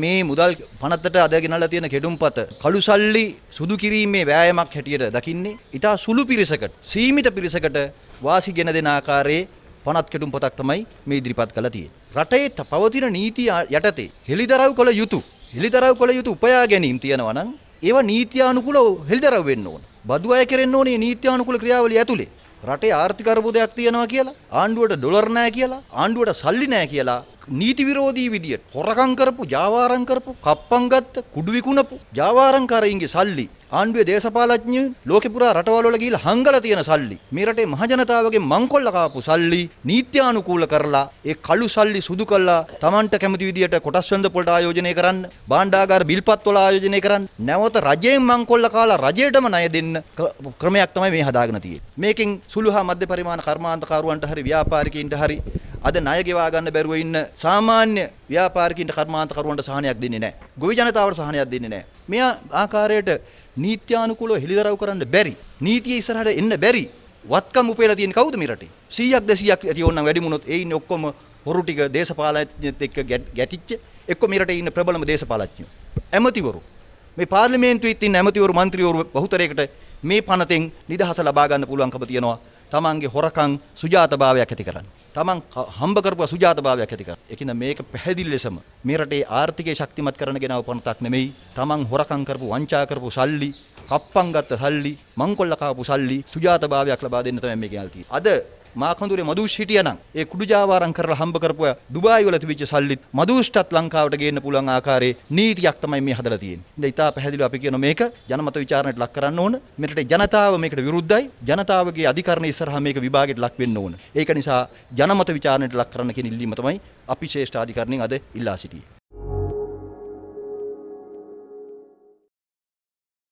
මේ මුදල් පනතට අද ගෙනලා තියෙන කෙඩුම්පත කළු සල්ලි සුදු කිරීමේ වෑයමක් හැටියට දකින්නේ ඉතා සුළු පිරිසකට සීමිත පිරිසකට වාසි ගෙන දෙන ආකාරයේ පනත් කෙඩුම්පතක් තමයි මේ ඉදිරිපත් කළ තියෙන්නේ. රටේ පවතින නීති යටතේ හෙළිදරව් කළ යුතු හෙළිදරව් කළ යුතු උපයා ගැනීම් තියෙනවා නම් ඒවා නීත්‍යානුකූලව හෙළිදරව් වෙන්න ඕන. බදු අය කෙරෙන්න ඕනේ නීත්‍යානුකූල ක්‍රියාවලිය ඇතුලේ. රටේ ආර්ථික අර්බුදයක් තියෙනවා කියලා ආණ්ඩුවට ඩොලර් නැහැ කියලා ආණ්ඩුවට සල්ලි නැහැ කියලා නීති විරෝධී විදියට හොරකම් කරපු, ජාවාරම් කරපු, කප්පම් ගත්ත, කුඩු විකුණපු ජාවාරම්කාරයින්ගේ සල්ලි ආණ්ඩුවේ දේශපාලඥයන් ලෝකෙ පුරා රටවල් වල ගිහිල්ලා හංගලා තියෙන සල්ලි මේ රටේ මහජනතාවගේ මංකොල්ල කාපු සල්ලි නීත්‍යානුකූල කරලා ඒ කළු සල්ලි සුදු කළා Tamanට කැමති විදියට කොටස් වෙනද පොලට ආයෝජනය කරන්න භාණ්ඩාගාර බිල්පත් වල ආයෝජනය කරන්න නැවත රජයෙන් මංකොල්ල කාලා රජයටම ණය දෙන්න ක්‍රමයක් තමයි මේ හදාගෙන තියෙන්නේ මේකෙන් සුළුහා මධ්‍ය පරිමාණ කර්මාන්තකාරුවන්ට හරි ව්‍යාපාරිකයින්ට හරි අද ණය ගෙවා ගන්න බැරුව ඉන්න සාමාන්‍ය ව්‍යාපාරිකයින්ට කර්මාන්තකරුවන්ට සහනයක් දෙන්නේ නැහැ. ගොවි ජනතාවට සහනයක් දෙන්නේ නැහැ. මෙයා ආකාරයට නීත්‍යානුකූලව හෙළිදරව් කරන්න බැරි. නීතිය ඉස්සරහට එන්න බැරි. වත්කම් උපයලා තියෙන කවුද මේ රටේ? 100ක් 200ක් ඇති ඕනනම් වැඩිමුණොත් ඒ ඉන්නේ ඔක්කොම හොරු ටික දේශපාලනඥයෙක් එක්ක ගැටිච්ච එක්ක මේ රටේ ඉන්න ප්‍රබලම දේශපාලඥයෝ. ඇමතිවරු. මේ පාර්ලිමේන්තුවේ ඉන්න ඇමතිවරු, മന്ത്രിවරු බහුතරයකට මේ පනතෙන් නිදහස ලබා ගන්න පුළුවන්කම තියෙනවා. තමන්ගේ හොරකම් සුජාතභාවයක් ඇති කරන්න. තමන් හම්බ කරපුවා සුජාතභාවයක් ඇති කරන්න. ඒකින මේක පැහැදිලි ලෙසම මේ රටේ ආර්ථිකය ශක්තිමත් කරන ගෙනව පනතක් නෙමෙයි. තමන් හොරකම් කරපු වංචා කරපු සල්ලි, කප්පම් ගත්ත සල්ලි, මංකොල්ල කාපු සල්ලි සුජාතභාවයක් ලබා දෙන්න තමයි මේක යල්ති. අද මාකඳුරේ මදු හිටියනම් ඒ කුඩු ජාවාරම් කරලා හම්බ කරපුව ඩුබායි වල තිබිච්ච සල්ලිත් මදුෂ්ටත් ලංකාවට ගේන්න පුළුවන් ආකාරයේ නීතියක් තමයි මේ හදලා තියෙන්නේ. ඉතින් ඉතාල පැහැදිලිව අපි කියන මේක ජනමත විචාරණයට ලක් කරන්න ඕන. මෙරටේ ජනතාව මේකට විරුද්ධයි. ජනතාවගේ අධිකරණ ඉස්සරහා මේක විභාගයට ලක් වෙන්න ඕන. ඒක නිසා ජනමත විචාරණයට ලක් කරන්න කියන ඉල්ලීම තමයි අපි ශ්‍රේෂ්ඨාධිකරණයෙන් අද ඉල්ලා සිටියේ.